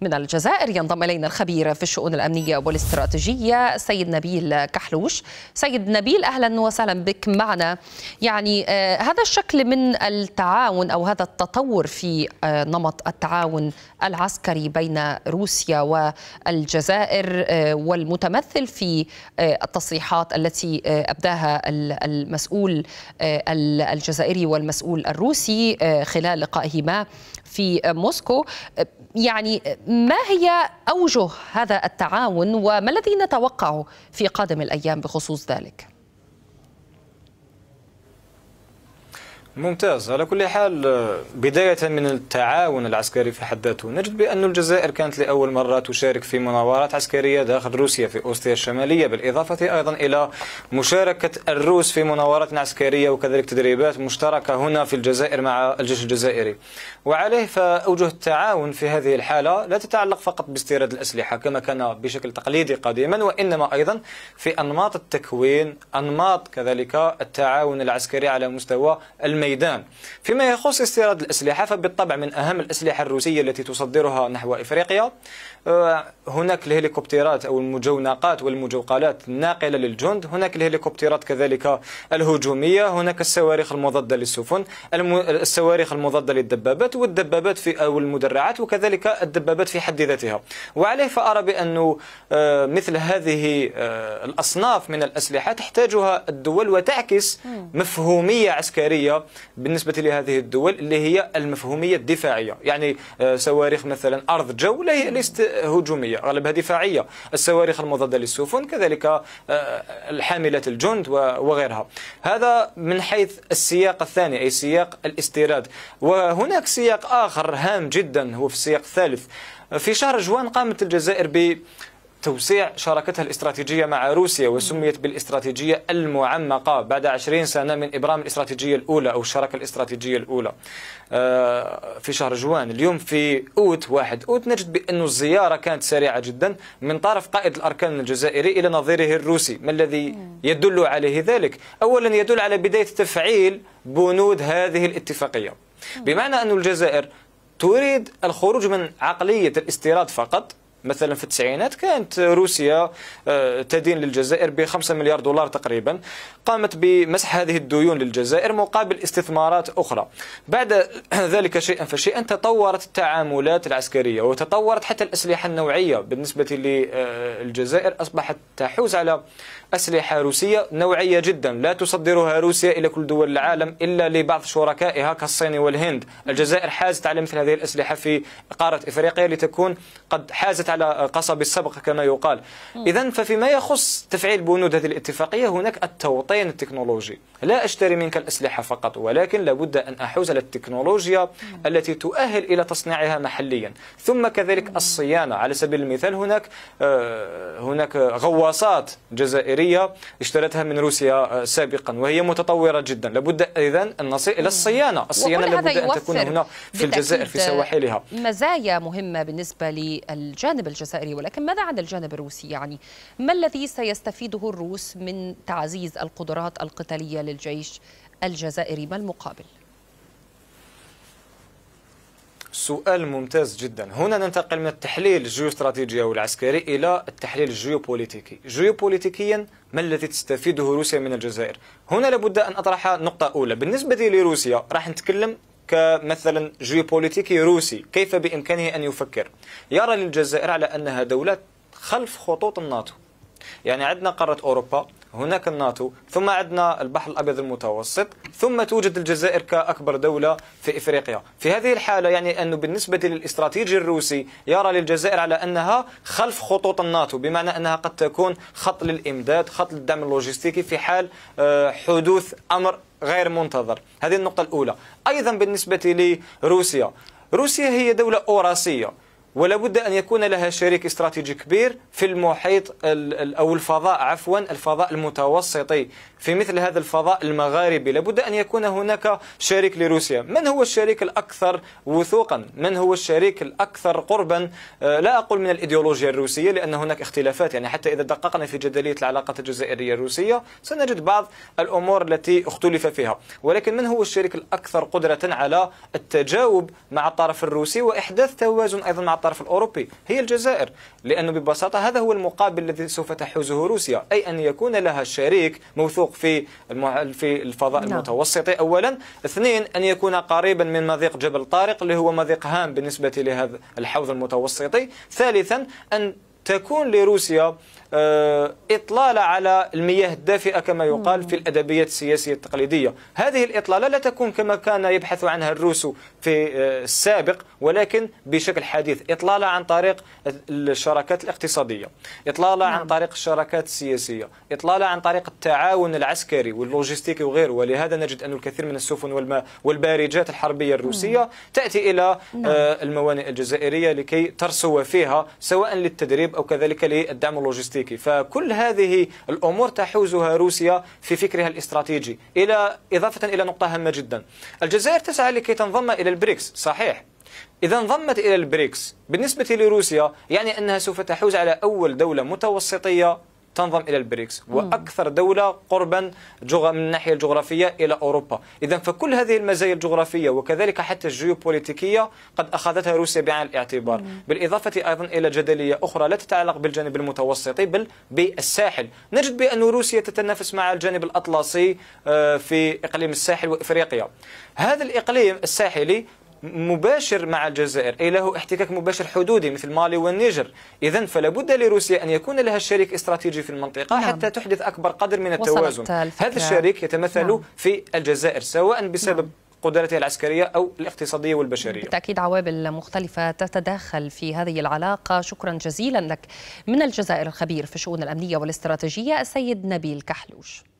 من الجزائر ينضم إلينا الخبير في الشؤون الأمنية والاستراتيجية سيد نبيل كحلوش سيد نبيل أهلا وسهلا بك معنا يعني آه، هذا الشكل من التعاون أو هذا التطور في آه، نمط التعاون العسكري بين روسيا والجزائر آه، والمتمثل في التصريحات التي أبداها المسؤول الجزائري والمسؤول الروسي خلال لقائهما في موسكو يعني ما هي أوجه هذا التعاون وما الذي نتوقعه في قادم الأيام بخصوص ذلك؟ ممتاز على كل حال بداية من التعاون العسكري في حد ذاته نجد بأن الجزائر كانت لأول مرة تشارك في مناورات عسكرية داخل روسيا في أوستيا الشمالية بالإضافة أيضا إلى مشاركة الروس في مناورات عسكرية وكذلك تدريبات مشتركة هنا في الجزائر مع الجيش الجزائري وعليه فأوجه التعاون في هذه الحالة لا تتعلق فقط باستيراد الأسلحة كما كان بشكل تقليدي قديما وإنما أيضا في أنماط التكوين أنماط كذلك التعاون العسكري على مستوى الميدان الميدان فيما يخص استيراد الأسلحة فبالطبع من أهم الأسلحة الروسية التي تصدرها نحو إفريقيا آه، هناك الهليكوبترات أو المجونقات والمجوقلات الناقلة للجند هناك الهليكوبترات كذلك الهجومية هناك الصواريخ المضادة للسفن الصواريخ المضادة للدبابات والدبابات في أو المدرعات وكذلك الدبابات في حد ذاتها وعليه فأرى بأنه آه، مثل هذه آه، الأصناف من الأسلحة تحتاجها الدول وتعكس مفهومية عسكرية بالنسبة لهذه الدول اللي هي المفهومية الدفاعية يعني آه، صواريخ مثلا أرض جو ليست هجومية أغلبها دفاعية الصواريخ المضادة للسفن كذلك آه، الحاملة الجند وغيرها هذا من حيث السياق الثاني أي سياق الاستيراد وهناك سياق آخر هام جدا هو في السياق الثالث في شهر جوان قامت الجزائر ب توسيع شراكتها الاستراتيجية مع روسيا وسميت بالاستراتيجية المعمقة بعد عشرين سنة من إبرام الاستراتيجية الأولى أو الشراكة الاستراتيجية الأولى آه، في شهر جوان اليوم في أوت واحد أوت نجد بأن الزيارة كانت سريعة جدا من طرف قائد الأركان الجزائري إلى نظيره الروسي ما الذي يدل عليه ذلك أولا يدل على بداية تفعيل بنود هذه الاتفاقية بمعنى أن الجزائر تريد الخروج من عقلية الاستيراد فقط مثلا في التسعينات كانت روسيا آه، تدين للجزائر ب 5 مليار دولار تقريبا قامت بمسح هذه الديون للجزائر مقابل استثمارات أخرى بعد ذلك شيئا فشيئا تطورت التعاملات العسكرية وتطورت حتى الأسلحة النوعية بالنسبة للجزائر آه، أصبحت تحوز على أسلحة روسية نوعية جدا لا تصدرها روسيا إلى كل دول العالم إلا لبعض شركائها كالصين والهند الجزائر حازت على مثل هذه الأسلحة في قارة إفريقيا لتكون قد حازت ليست على قصب السبق كما يقال إذا ففيما يخص تفعيل بنود هذه الاتفاقية هناك التوطين التكنولوجي لا أشتري منك الأسلحة فقط ولكن لابد أن أحوز على التكنولوجيا التي تؤهل إلى تصنيعها محليا ثم كذلك الصيانة على سبيل المثال هناك آه، هناك غواصات جزائرية اشترتها من روسيا آه، سابقا وهي متطورة جدا لابد إذا أن نصل إلى الصيانة الصيانة لابد أن تكون هنا في الجزائر في سواحلها مزايا مهمة بالنسبة للجانب الجانب الجزائري ولكن ماذا عن الجانب الروسي يعني ما الذي سيستفيده الروس من تعزيز القدرات القتالية للجيش الجزائري ما المقابل؟ سؤال ممتاز جدا هنا ننتقل من التحليل الجيوستراتيجي او العسكري الى التحليل الجيوبوليتيكي جيوبوليتيكيا ما الذي تستفيده روسيا من الجزائر هنا لابد ان اطرح نقطه اولى بالنسبه لروسيا راح نتكلم كمثلا جيوبوليتيكي روسي كيف بإمكانه أن يفكر يرى للجزائر على أنها دولة خلف خطوط الناتو يعني عندنا قارة أوروبا هناك الناتو ثم عندنا البحر الأبيض المتوسط ثم توجد الجزائر كأكبر دولة في إفريقيا في هذه الحالة يعني أنه بالنسبة للاستراتيجي الروسي يرى للجزائر على أنها خلف خطوط الناتو بمعنى أنها قد تكون خط للإمداد خط للدعم اللوجستيكي في حال آه، حدوث أمر غير منتظر هذه النقطة الأولى أيضا بالنسبة لروسيا روسيا هي دولة أوراسية ولا بد أن يكون لها شريك استراتيجي كبير في المحيط أو الفضاء عفوا الفضاء المتوسطي في مثل هذا الفضاء المغاربي لابد أن يكون هناك شريك لروسيا من هو الشريك الأكثر وثوقا من هو الشريك الأكثر قربا آه، لا أقول من الإيديولوجيا الروسية لأن هناك اختلافات يعني حتى إذا دققنا في جدلية العلاقات الجزائرية الروسية سنجد بعض الأمور التي اختلف فيها ولكن من هو الشريك الأكثر قدرة على التجاوب مع الطرف الروسي وإحداث توازن أيضا مع الطرف الطرف الأوروبي هي الجزائر لأنه ببساطة هذا هو المقابل الذي سوف تحوزه روسيا أي أن يكون لها شريك موثوق في في الفضاء نعم. المتوسطي أولا اثنين أن يكون قريبا من مضيق جبل طارق اللي هو مضيق هام بالنسبة لهذا الحوض المتوسطي ثالثا أن تكون لروسيا آه، إطلالة على المياه الدافئة كما يقال في الأدبيات السياسية التقليدية هذه الإطلالة لا تكون كما كان يبحث عنها الروس في آه، السابق ولكن بشكل حديث إطلالة عن طريق الشراكات الاقتصادية إطلالة عن نعم. طريق الشراكات السياسية إطلالة عن طريق التعاون العسكري واللوجستيكي وغيره ولهذا نجد أن الكثير من السفن والماء والبارجات الحربية الروسية تأتي إلى آه، نعم. الموانئ الجزائرية لكي ترسو فيها سواء للتدريب أو كذلك للدعم اللوجستيكي الأمريكي فكل هذه الأمور تحوزها روسيا في فكرها الاستراتيجي إلى إضافة إلى نقطة هامة جدا الجزائر تسعى لكي تنضم إلى البريكس صحيح إذا انضمت إلى البريكس بالنسبة لروسيا يعني أنها سوف تحوز على أول دولة متوسطية تنضم إلى البريكس وأكثر دولة قربا من الناحية الجغرافية إلى أوروبا إذا فكل هذه المزايا الجغرافية وكذلك حتى الجيوبوليتيكية قد أخذتها روسيا بعين الاعتبار بالإضافة أيضا إلى جدلية أخرى لا تتعلق بالجانب المتوسطي بل بالساحل نجد بأن روسيا تتنافس مع الجانب الأطلسي آه، في إقليم الساحل وإفريقيا هذا الإقليم الساحلي مباشر مع الجزائر أي له احتكاك مباشر حدودي مثل مالي والنيجر إذا فلا بد لروسيا أن يكون لها شريك استراتيجي في المنطقة نعم. حتى تحدث أكبر قدر من التوازن هذا الشريك يتمثل نعم. في الجزائر سواء بسبب نعم. قدرتها العسكرية أو الاقتصادية والبشرية بالتأكيد عوامل مختلفة تتداخل في هذه العلاقة شكرا جزيلا لك من الجزائر الخبير في الشؤون الأمنية والاستراتيجية السيد نبيل كحلوش